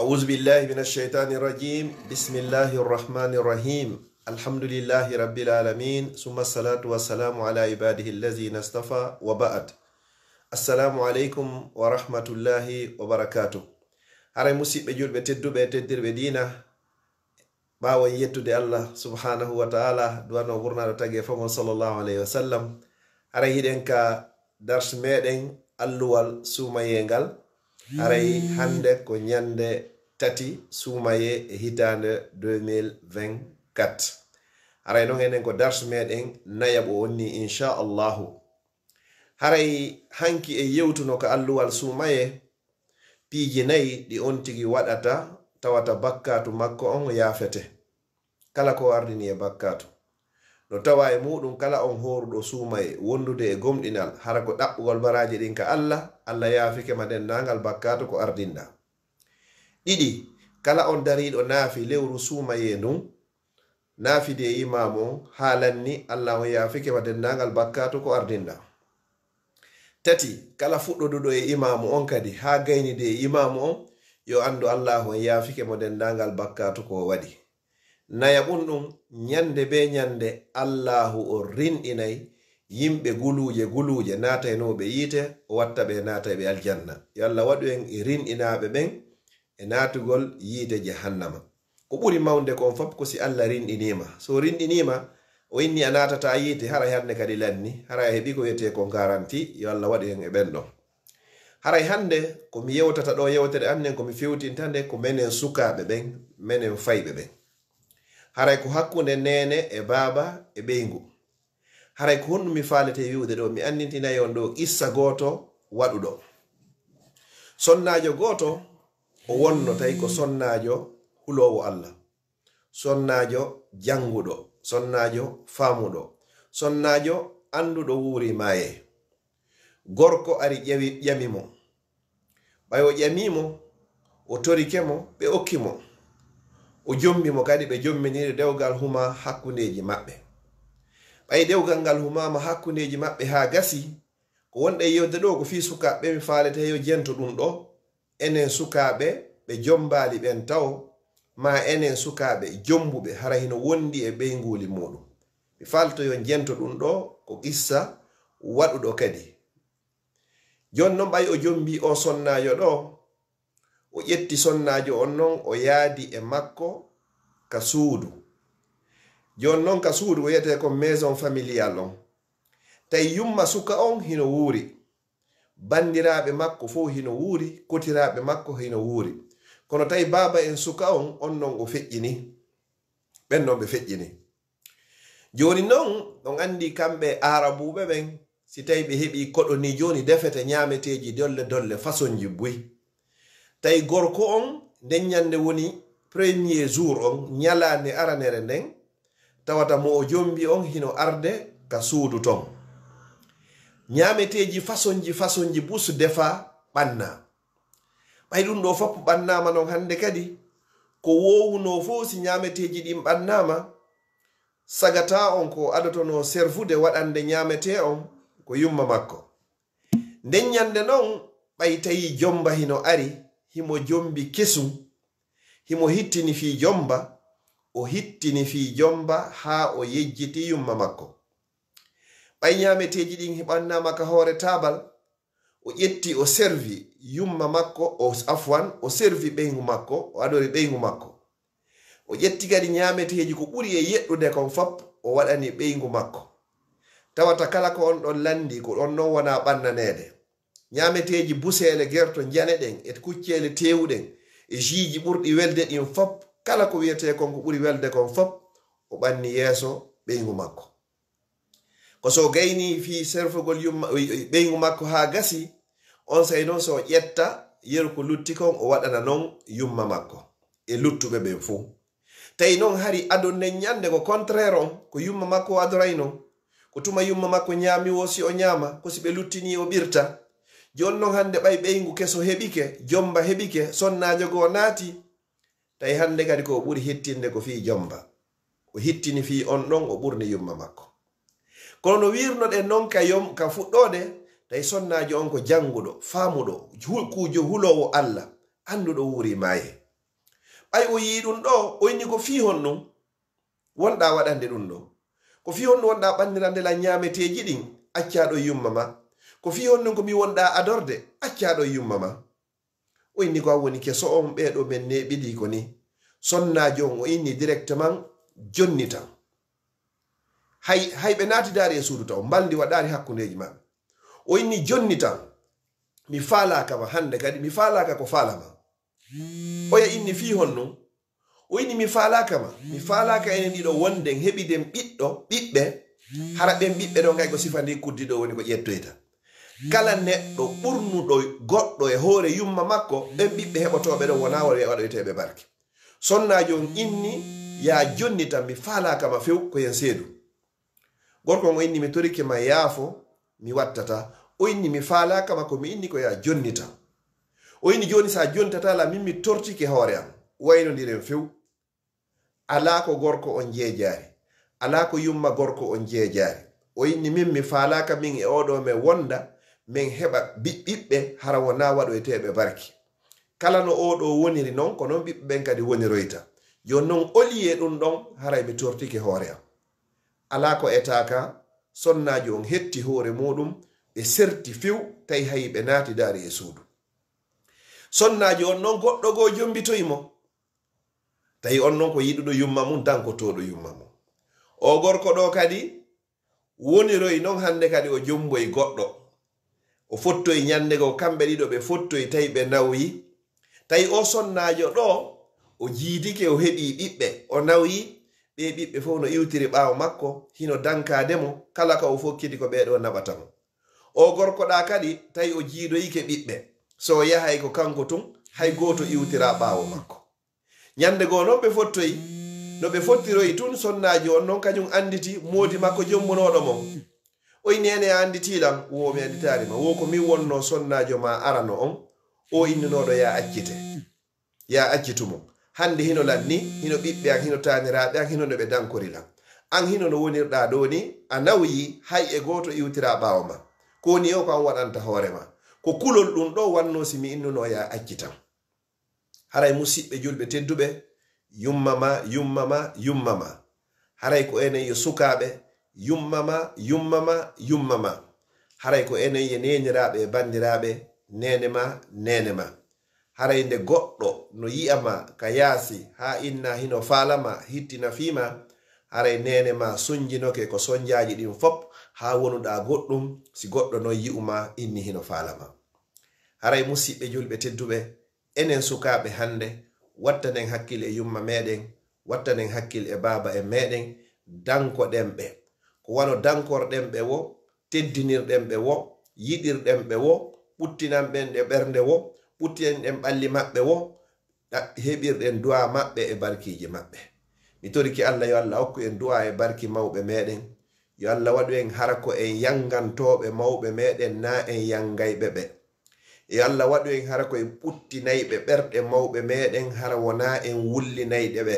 أعوذ بالله من الشيطان الرجيم بسم الله الرحمن الرحيم الحمد لله رب العالمين ثم الصلاة والسلام على عباده الذين اصطفى وبعد السلام عليكم ورحمة الله وبركاته هاي مسيب جول بتدو بتدير بدينا ɓawan yettude دي الله سبحانه وتعالى دوانو gurnaɗo رتاقي e صلى الله عليه وسلم sallam haray درس ميدن اللوال سوما alluwal sumayengal haray hande ko tati sumaye e hitande 2024 haray noon enen ko darse meɗen nayaɓo wonni inchallahu haray hanki e yewtuno ko alluwal sumaye piiji nayi ɗi on tigi waɗata tawata bakkatu makko on yaafete kala ko ardini e bakkatu no tawa e muɗum kala on horuɗo sumaye wondude e gomɗinal hara ko ɗaɓɓugol baraji ɗin ka allah allah yaafike ma ndennagal bakkatu ko ardinɗa ɗiɗi kala on dariɗo naafi lewru sumaye ndun naafidi e imamu haalanni allah o yaafike wa denndaangal bakkatu ko ardinna tati kala fuɗɗoduɗo e imamu on kadi haa gaynidi e imamu on yo anndu allah on yaafike mo denndaangal bakkatu ko waɗi naya ɓun ɗum nyannde be nyannde allahu o rinɗinay yimɓe guluuje guluuje naatay no ɓe yiite o watta ɓe naatay ɓe aljanna yo allah waɗu en e rinɗinaaɓe ɓen be e naatugol yiide jahannama ko ɓuri mawnde kon fof ko si allah rinɗinima so rinɗinima o inni a natata yiite hara hande kadi lanni hara a heɓi ko wiyete ko garanti yo allah waɗi hen e ɓen ɗon haray hande komi yewtata ɗo yewtere annen komi fewtinta nde ko menen sukaɓe ɓen menen fayɓe ɓen haray ko hakkunde nene e baaba e ɓeygu haray ko honnumi faalete wiwde ɗo mi annintinayi on ɗo issa gooto waɗuɗo sonnajo gooto o wonno tawi ko sonnaajo huloowo allah sonnaajo jannguɗo sonnaajo faamuɗo sonnaajo annduɗo wuuri maaye gorko ari ƴami mo ɓay o ƴamiimo o torike mo ɓe okki mo o jommbi mo kadi ɓe jomminiri dewgal huma hakkundeeji maɓɓe ɓay dewgal ngal humaama hakkundeeji maɓɓe haa gasi ko wonɗe yewde ɗo ko fii sukaaɓe ɓe mi faaletee yo jento ɗum ɗo enen sukaaɓe ɓe jombaali ɓen taw ma enen sukaaɓe jombuɓe hara hino wondi e ɓey nguuli muɗum mi faltoyo jento ɗum ɗo ko qissa waɗuɗo kadi jon non ɓay o jombi o sonnaajo ɗo o ƴetti sonnaajo on non o yaadi e makko ka suudu jon non ka suudu wiyete ko maison familial on tawi yumma suka on hino wuuri bandiraaɓe makko fo hino wuuri kotiraaɓe makko hino wuuri kono tawi baaba en suka on on non o feƴƴini ɓen non ɓe feƴƴini joni non ɗon andi kamɓe arabuɓe ɓen si tawi ɓe heɓi koɗo ni joni defete ñameteji dolle dolle façon ji buy tawi gorko on nden ñande woni premier jour on ñalande aranere nden tawata mo o jombi on hino arde ka suudu ton ñameteji façon ji façon ji bus defa ɓanna ɓay ɗum ɗo foppo ɓannama non hande kadi ko wowuno fo si nyameteji ɗin ɓannama sagata on ko adotono servude waɗande nyamete on ko yumma makko nden nyande non ɓay tawi jomba hino ari himo jombi kesum himo hittini fi jomba o hittini fi jomba ha o yejjiti yumma makko ɓay nyameteji ɗin heɓannama ka hoore tabal o ƴetti o servi yumma makko o afwan o servi ɓeyngu makko o adori ɓeyngu makko o ƴetti kadi ñameteeji ko ɓuri e yeɗɗude kon fop o waɗani ɓeyngu makko tawata kala ko on ɗon landi ko ɗon non wona ɓannaneede ñameteeji buseele gerto njane ɗen e kuccele teewuɗen e jiiji ɓurɗi welde ɗin fop kala ko wiyetee kon ko ɓuri welde kon fop o ɓanni yeeso ɓeyngu makko ko so gayni fi serfugol ɓeygu makko haa gasi on sey noon so ƴetta yeru ko lutti kon o waɗana noon yumma makko e luttuɓe ɓen fuu tawi noon hari adon nen ñande ko contraire on ko yumma makko o adoray noon ko tuma yumma makko ñaami wo si o ñaama ko si ɓe luttini o ɓirta joni noon hande ɓay ɓeygu keso heɓike jomba heɓike sonnajo goo naati tawi hande kadi ko o ɓuri hittinde ko fii jomba o hittini fii on ɗon o ɓurni yumma makko kono no wirnoɗen noon kayom ka fuɗɗode tawi sonnaji on ko janguɗo famuɗo kujo hulowo allah anduɗo wuri maye ɓay o yi ɗum ɗo o inni ko fi hon non wonɗa waɗande ɗum ɗo ko fi honno wonɗa ɓandirande lan ñameteji ɗin acca ɗo yumma ma ko fi honno komi wonɗa adorde acca ɗo yumma ma o inni ko an woni keso on ɓeɗo men neɓiɗi ko ni sonnajo on o inni directement jonni tan hay hay ɓe naati daari e suudu taw mbaldi waɗaari hakkundeeji maɓɓe o inni jonni tan mi faalaka ma hannde kadi mi faalaka ko faalama oya inni fii hon non o inni mi faalaka ma mi faalaka enen ɗiɗo wonden heɓiden ɓiɗɗo ɓiɓɓe hara ɓen ɓiɓɓe ɗo ngay ko sifandi kuddiɗo woni ko ƴettoyta kala neɗɗo ɓurnuɗo goɗɗo e hoore yumma makko ɓen ɓiɓɓe heɓotoɓe ɗon wona wore waɗoyteɓe barke sonnajo on inni ya jonni tan mi faalakama few ko yen seedu gorko on o inni mi torike ma yaafo mi wattata o inni mi faala kama ko mi inni ko ya jonnita o inni joni sa jonnitata la min mi tortike hoore am wayno waynodiren few ala ko gorko on jeejaari ala ko yumma gorko on jeejaari o inni min mi faalaka min e oɗo me wonda min heɓa ɓiɓɓiɓɓe hara wona waɗoyteɓe barki kala no oɗo woniri noon ko noon ɓiɓɓe ɓen kadi woniroyta joni noon oliye e ɗum ɗon haray mi tortike hoore am ala ko etaka sonnajo on hetti hoore muɗum ɓe serti few tawi hayi ɓe naati daari e suudu sonnajo on noon goɗɗo goo jombitoyimo tawi on noon ko yiɗuɗo yumma mum dankotoɗo yumma mum o gorko ɗo kadi woniroyi noon hannde kadi o jomboye goɗɗo o fottoye ñandego kamɓe ɗiɗo ɓe fottoye tawi ɓe nawyi tawi o sonnajo ɗo o jiidike o heɓi ɓiɓɓe o nawyi ɓee ɓiɓɓe fof no iwtiri ɓaawo makko hino dankaade mo kala ka o fokkidi ko ɓeeɗo naɓata mo o gorkoɗaa kadi tawi o jiidoyike ɓiɓɓe so o yahay ko kanko tun hay gooto iwtira ɓaawo makko ñannde goo noon ɓe fottoyi no ɓe fottiroyi tun sonnaaji on noon kañum annditi moodi makko jommunooɗo mon oy neene annditiiɗan wo mi annditaarima wo ko min wonnoo sonnaajo ma arano on o innunooɗo yaa accite yaa accitu mo hande hino lanni hino ɓiɓɓe an hino taniraɓe an hino no ɓe dankorilan an hino no wonirɗa ɗo ni a nawyi hay e goto iwtira ɓawo ma ko ni o ko an waɗanta hoorema ko kulol ɗum ɗo wanno simi innuno ya acci tan haray musidɓe julɓe tedduɓe yummama yummama yummama haray ko enen yo sukaɓe yummama yummama yummama haray ko enen yo neniraɓe e bandiraɓe nenema nenema harainde goɗɗo no yi'ama ka yaasi ha inna hino faalama hittina fiima haray nene ma sonjinoke ko sonjaji ɗin fop ha wonuɗa goɗɗum si goɗɗo non yi'uma inni hino faalama haray musidɓe julɓe tedduɓe enen sukaɓe hande wattanen hakkille e yumma meɗen wattanen hakkille e baaba en meɗen dankoɗen ɓe ko wano dankorɗen ɓe wo teddinirɗen ɓe wo yiɗirɗen ɓe wo ɓuttinan ɓen ɗe ɓernde wo puttien ɗen ɓalli maɓɓe wo heɓirɗen du'a maɓɓe e barkiji maɓɓe mi toriki allah yo allah hokku en du'a e barki mawɓe meɗen yo allah waɗu en hara ko en yangantoɓe mawɓe meɗen na en yangayɓe ɓe yo allah waɗu en hara koye ɓuttinayɓe ɓerɗe mawɓe meɗen hara wona en wullinayɗe ɓe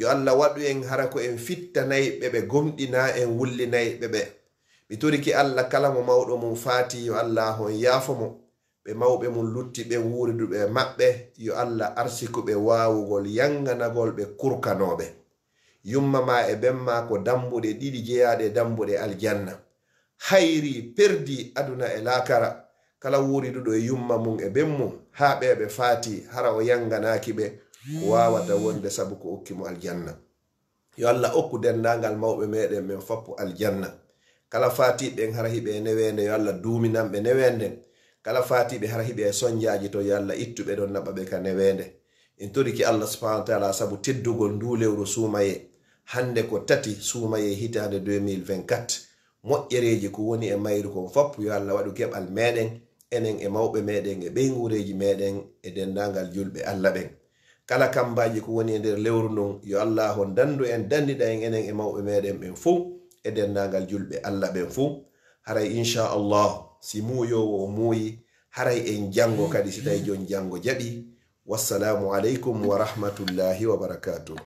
yo allah waɗu en hara ko en fittanayɓe ɓe gomɗina en wullinayɓe ɓe mi toriki allah kala mo mawɗo mum faati yo allah hon yaafo mo ɓe mawɓe mum luttiɓe wuuriduɓe maɓɓe yo allah arsikuɓe waawugol yannganagol ɓe kurkanooɓe yummama e bemma ko dambuɗe ɗiɗi jeyaaɗe dambuɗe aljanna hayri perdi aduna e laakara kala wuuriduɗo e yumma mum e bem mum haa ɓe ɓe faati hara o yannganaaki ɓe ko waawata wonde sabu ko okki mo aljanna yo allah okku denndaangal mawɓe meeɗen min fappu aljanna kala faatiɓen hara hiɓe e neweende yo allah duuminan ɓe neweenden kala fatiɓe hara hiɓe e soñjaji to yalla ittuɓe ɗon naɓaɓe ka newende en toriki allah subahana wa taala saabu teddugol ndu lewru sumaye hande ko tati sumaye hitande 2024 moƴƴereji ko woni e mayru kon fop yo allah waɗu keɓal meɗen enen e mawɓe meɗen e ɓeygureji meɗen e dendagal julɓe allah ɓen kala kambaji ko woni e nder lewru ndun yo allah hon dandu en danniɗa en enen e mawɓe meɗen ɓen fuu e dendagal julɓe allah ɓen fuu haray inchallahu simuyowo o muuyi haray en jango kadi si jon jango jaɓi wassalamu aleykum wa rahmatullahi wa barakatuh